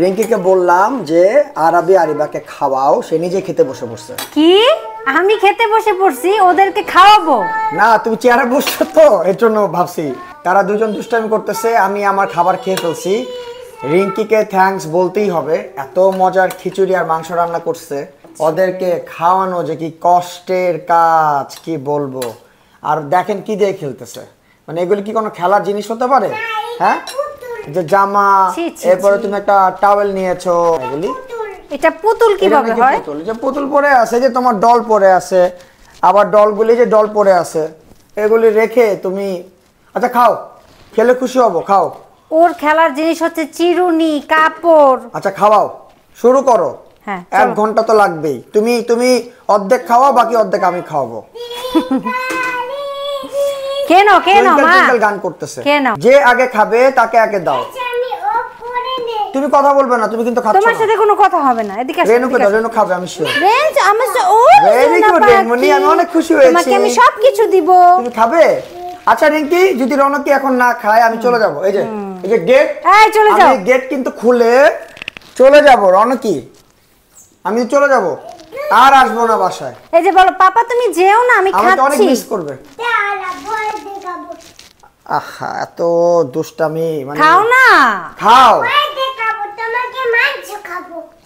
রিঙ্কিকে বললাম যে আরবি আরিবাকে খাওয়াও সে নিজে খেতে বসে পড়ছে কি আমি খেতে বসে পড়ছি ওদেরকে খাওয়াবো না তুমি চেয়ারে বসছো তো এর জন্য ভাবছি তারা দুজন দুষ্টামি করতেছে আমি আমার খাবার খেয়ে ফেলছি রিঙ্কিকে থ্যাঙ্কস বলতেই হবে এত মজার খিচুড়ি আর মাংস রান্না করছে ওদেরকে খাওয়ানো যে কি কষ্টের কাজ কি বলবো আর দেখেন কি দিয়ে খেলতেছে মানে এগুলি কি কোনো খেলার জিনিস হতে পারে হ্যাঁ যে জামা এরপরে তুমি একটা টাওয়েল নিয়েছো এগুলি এটা পুতুল কিভাবে হয় পুতুল যে পুতুল পরে আছে যে তোমার ডল পরে আছে আবার ডলগুলি যে ডল পরে আছে এগুলি রেখে তুমি আচ্ছা খাও খেলে খুশি হবো খাও ওর খেলার জিনিস হচ্ছে চিরুনি কাপড় আচ্ছা খাওয়াও শুরু করো হ্যাঁ এক ঘন্টা তো লাগবেই তুমি তুমি অর্ধেক খাওয়াও বাকি অর্ধেক আমি খাওয়াবো কেন কেন মা গান করতেছে কেন যে আগে খাবে তাকে আগে দাও আচ্ছা, তুমি কথা বলবে না তুমি কিন্তু খাচ্ছ তোমার সাথে কোনো কথা হবে না এদিকে আসো রেনুকে দাও রেনু খাবে আমি ও আমি অনেক খুশি হয়েছি তোমাকে আমি সব কিছু দিব তুমি খাবে আচ্ছা রিঙ্কি যদি রনককে এখন না খায় আমি চলে যাব এই যে এই যে গেট এই চলে যাও আমি গেট কিন্তু খুলে চলে যাব রনকি আমি চলে যাব আর আসবো না বাসায় এই যে বলো পাপা তুমি যেও না আমি খাচ্ছি অনেক মিস করবে আহা এত দুষ্টামি মানে খাও না খাও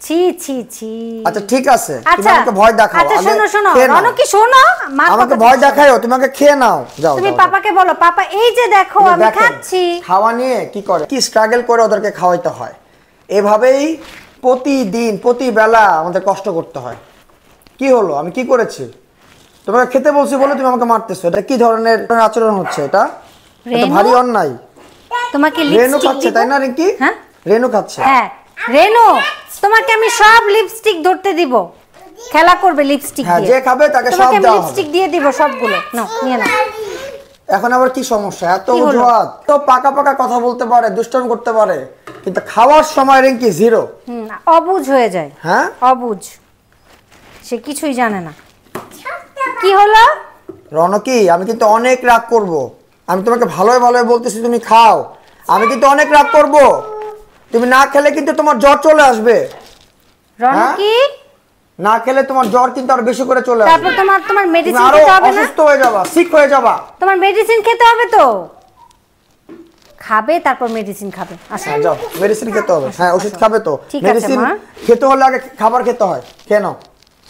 ছি ছি ছি আচ্ছা ঠিক আছে তুমি আচ্ছা, আমাকে ভয় দেখাও আচ্ছা শোনো শোনো কি শোনো আমাকে ভয় তুমি আমাকে খেয়ে নাও যাও তুমি পাপাকে বলো পাপা এই যে দেখো আমি খাচ্ছি খাওয়া নিয়ে কি করে কি স্ট্রাগল করে ওদেরকে খাওয়াইতে হয় এভাবেই প্রতিদিন বেলা আমাদের কষ্ট করতে হয় কি হলো আমি কি করেছি তোমাকে খেতে বলছি বলে তুমি আমাকে মারতেছো এটা কি ধরনের আচরণ হচ্ছে এটা এটা ভারী অন্যায় তোমাকে রেনু খাচ্ছে তাই না রিঙ্কি হ্যাঁ রেনু খাচ্ছে হ্যাঁ রেনু তোমাকে আমি সব লিপস্টিক ধরতে দিব খেলা করবে লিপস্টিক হ্যাঁ, দিয়ে যে খাবে তাকে সব দাও লিপস্টিক দিয়ে দিব সবগুলো নাও নিয়ে নাও এখন আবার কি সমস্যা এত অজুহাত তো পাকা পাকা কথা বলতে পারে দুষ্টন করতে পারে কিন্তু খাওয়ার সময় রেঙ্কি জিরো অবুজ হয়ে যায় হ্যাঁ অবুজ সে কিছুই জানে না কি হলো রনকি আমি কিন্তু অনেক রাগ করবো আমি তোমাকে ভালোই ভালোই বলতেছি তুমি খাও আমি কিন্তু অনেক রাগ করব তুমি না খেলে কিন্তু তোমার জ্বর চলে আসবে রনকি হ্যাঁ? না খেলে তোমার জ্বর কিন্তু আর বেশি করে চলে আসবে তারপর তোমার তোমার মেডিসিন খেতে হবে না অসুস্থ হয়ে যাবে ঠিক হয়ে যাবে তোমার মেডিসিন খেতে হবে তো খাবে তারপর মেডিসিন খাবে আচ্ছা যাও মেডিসিন খেতে হবে আচ্ছা, হ্যাঁ ওষুধ আচ্ছা। খাবে তো মেডিসিন খেতে হলে আগে খাবার খেতে হয় কেন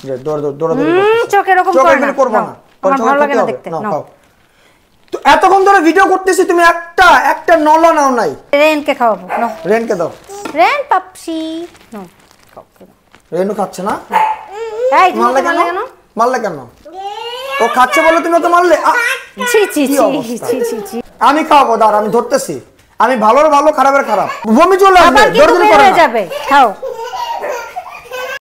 যে দৌড় দৌড় দৌড় চোখে এরকম করবে না করবো না ভালো লাগে না দেখতে নাও এতক্ষণ ধরে ভিডিও করতেছি তুমি একটা একটা নলা নাও নাই রেনকে খাওয়াবো নাও রেনকে দাও রেন পাপসি নাও রেনু খাচ্ছে না হ্যাঁ। এই মারলে কেন মারলে কেন ও খাচ্ছে বলে তুমি তো মারলে ছি ছি ছি ছি ছি ছি আমি খাওয়াবো দাঁড় আমি ধরতেছি আমি ভালোর ভালো খারাপের খারাপ বমি চলে আসবে যাবে খাও